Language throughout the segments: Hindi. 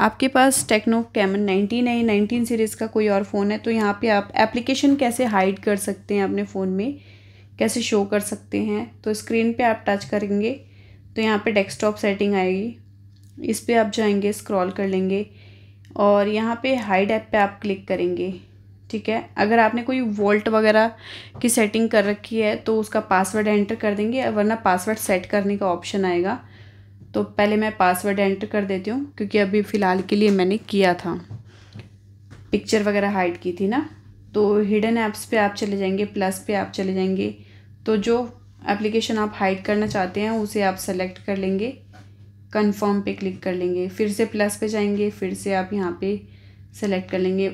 आपके पास टेक्नो कैमन नाइनटीन है नाइनटीन सीरीज़ का कोई और फ़ोन है तो यहाँ पे आप एप्लीकेशन कैसे हाइड कर सकते हैं अपने फ़ोन में कैसे शो कर सकते हैं तो स्क्रीन पे आप टच करेंगे तो यहाँ पे डेस्कटॉप सेटिंग आएगी इस पर आप जाएंगे स्क्रॉल कर लेंगे और यहाँ पे हाइड ऐप पे आप क्लिक करेंगे ठीक है अगर आपने कोई वोल्ट वगैरह की सेटिंग कर रखी है तो उसका पासवर्ड एंटर कर देंगे वरना पासवर्ड सेट करने का ऑप्शन आएगा तो पहले मैं पासवर्ड एंटर कर देती हूँ क्योंकि अभी फ़िलहाल के लिए मैंने किया था पिक्चर वगैरह हाइड की थी ना तो हिडन ऐप्स पे आप चले जाएंगे प्लस पे आप चले जाएंगे तो जो एप्लीकेशन आप हाइड करना चाहते हैं उसे आप सेलेक्ट कर लेंगे कंफर्म पे क्लिक कर लेंगे फिर से प्लस पे जाएंगे फिर से आप यहाँ पे सेलेक्ट कर लेंगे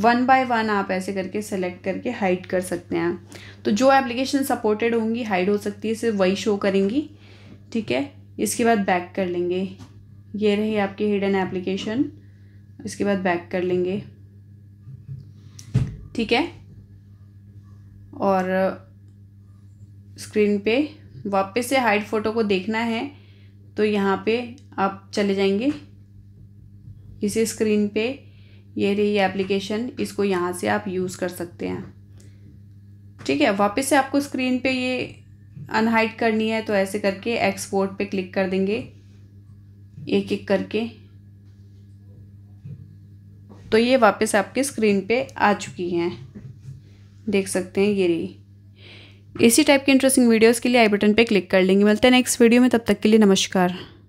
वन बाय वन आप ऐसे करके सेलेक्ट करके हाइड कर सकते हैं तो जो एप्लीकेशन सपोर्टेड होंगी हाइड हो सकती है सिर्फ वही शो करेंगी ठीक है इसके बाद बैक कर लेंगे ये रही आपकी हिडन एप्लीकेशन इसके बाद बैक कर लेंगे ठीक है और स्क्रीन पे वापस से हाइड फ़ोटो को देखना है तो यहाँ पे आप चले जाएंगे इसी स्क्रीन पे ये रही एप्लीकेशन इसको यहाँ से आप यूज़ कर सकते हैं ठीक है वापस से आपको स्क्रीन पे ये अनहाइड करनी है तो ऐसे करके एक्सपोर्ट पे क्लिक कर देंगे एक एक करके तो ये वापस आपके स्क्रीन पे आ चुकी हैं देख सकते हैं ये रही इसी टाइप के इंटरेस्टिंग वीडियोस के लिए आई बटन पे क्लिक कर लेंगे मिलते हैं नेक्स्ट वीडियो में तब तक के लिए नमस्कार